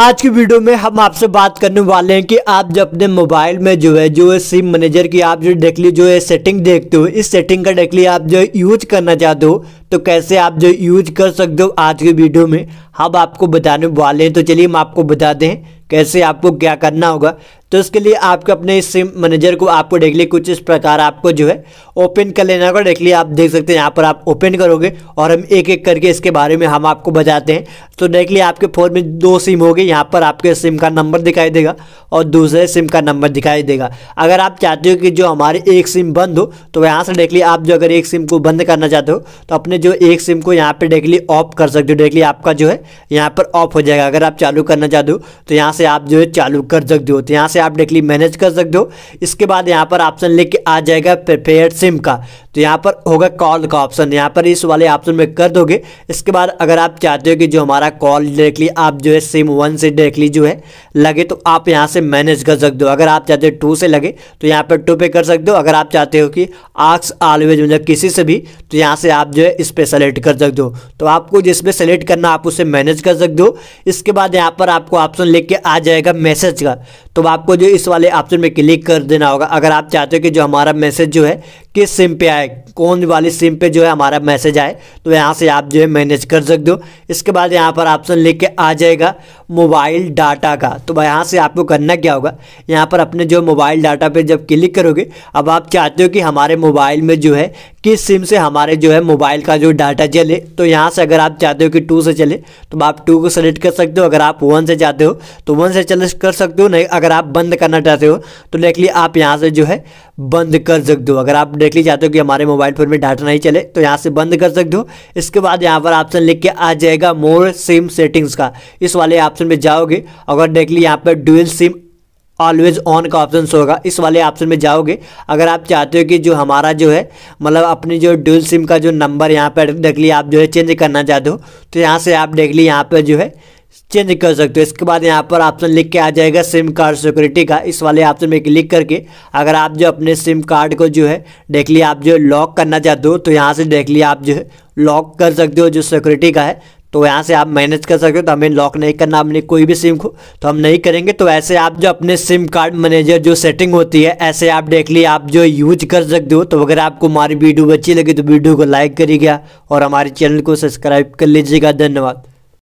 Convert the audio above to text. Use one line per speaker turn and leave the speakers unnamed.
आज की वीडियो में हम आपसे बात करने वाले हैं कि आप जब अपने मोबाइल में जो है जो है सिम मैनेजर की आप जो डेकली जो है सेटिंग देखते हो इस सेटिंग का डेकली आप जो यूज करना चाहते हो तो कैसे आप जो यूज कर सकते हो आज की वीडियो में हम आपको बताने वाले हैं तो चलिए हम आपको बता दें कैसे आपको क्या करना होगा तो इसके लिए आपको अपने सिम मैनेजर को आपको लिया कुछ इस प्रकार आपको जो है ओपन कर लेना होगा डायरेक्टली आप देख सकते हैं यहाँ पर आप ओपन करोगे और हम एक एक करके इसके बारे में हम आपको बताते हैं तो डायरेक्टली आपके फ़ोन में दो सिम होगी यहाँ पर आपके सिम का नंबर दिखाई देगा और दूसरे सिम का नंबर दिखाई देगा अगर आप चाहते हो कि जो हमारे एक सिम बंद हो तो यहाँ से लिया आप जो अगर एक सिम को बंद करना चाहते हो तो अपने जो एक सिम को यहाँ पर लिया ऑफ कर सकते हो लिया आपका जो है यहाँ पर ऑफ हो जाएगा अगर आप चालू करना चाहते हो तो यहाँ से आप जो है चालू कर सकते हो तो यहाँ से आप डायरेक्टली मैनेज कर सकते हो इसके बाद यहाँ पर ऑप्शन लेके आ जाएगा प्रिपेयर सिम का तो यहाँ पर होगा कॉल का ऑप्शन यहाँ पर इस वाले ऑप्शन में कर दोगे इसके बाद अगर आप चाहते हो कि जो हमारा कॉल डायरेक्टली आप जो है सिम वन से डायरेक्टली जो है लगे तो आप यहाँ से मैनेज कर सकते हो अगर आप चाहते हो टू से लगे तो यहाँ पर टू पे कर सकते हो अगर आप चाहते हो कि आक्स ऑलवेज मतलब किसी से भी तो यहाँ से आप जो है इस पर सेलेक्ट कर सकते हो तो आपको जिसमें सेलेक्ट करना आप उसे मैनेज कर सकते हो इसके बाद यहाँ पर आपको ऑप्शन लेके आ जाएगा मैसेज का तो आपको आपको जो इस वाले ऑप्शन में क्लिक कर देना होगा अगर आप चाहते हो कि जो हमारा मैसेज जो है किस सिम पे आए कौन वाली सिम पे जो है हमारा मैसेज आए तो यहाँ से आप जो है मैनेज कर सकते हो इसके बाद यहाँ पर ऑप्शन लेके आ जाएगा मोबाइल डाटा का तो यहाँ से आपको करना क्या होगा यहाँ पर अपने जो मोबाइल डाटा पे जब क्लिक करोगे अब आप चाहते हो कि हमारे मोबाइल में जो है किस सिम से हमारे जो है मोबाइल का जो डाटा चले तो यहाँ से अगर आप चाहते हो कि टू से चले तो आप टू को सेलेक्ट कर सकते हो अगर आप वन से चाहते हो तो वन से चले कर सकते हो नहीं अगर आप बंद करना चाहते हो तो लेकिन आप यहाँ से जो है बंद कर सकते हो अगर आप डायरेक्टली चाहते हो कि हमारे मोबाइल फ़ोन में डाटा नहीं चले तो यहाँ से बंद कर सकते हो इसके बाद यहाँ पर ऑप्शन लिख के आ जाएगा मोर सिम सेटिंग्स का इस वाले ऑप्शन में जाओगे अगर देख ली यहाँ पर डुअल सिम ऑलवेज ऑन का ऑप्शन होगा इस वाले ऑप्शन में जाओगे अगर आप चाहते हो कि जो हमारा जो है मतलब अपनी जो डुअल सिम का जो नंबर यहाँ पर देख डायरेक्टली आप जो है चेंज करना चाहते हो तो यहाँ से आप देख डायरेक्टली यहाँ पर जो है चेंज कर सकते हो इसके बाद यहाँ पर ऑप्शन लिख के आ जाएगा सिम कार्ड सिक्योरिटी का इस वाले ऑप्शन में क्लिक करके अगर आप जो अपने सिम कार्ड को जो है लिया आप जो लॉक करना चाहते हो तो यहाँ से लिया आप जो है लॉक कर सकते हो जो सिक्योरिटी का है तो यहाँ से आप मैनेज कर सकते हो तो हमें लॉक नहीं करना हमने कोई भी सिम को तो हम नहीं करेंगे तो ऐसे आप जो अपने सिम कार्ड मैनेजर जो सेटिंग होती है ऐसे आप डेली आप जो यूज कर सकते हो तो अगर आपको हमारी वीडियो अच्छी लगी तो वीडियो को लाइक करिएगा और हमारे चैनल को सब्सक्राइब कर लीजिएगा धन्यवाद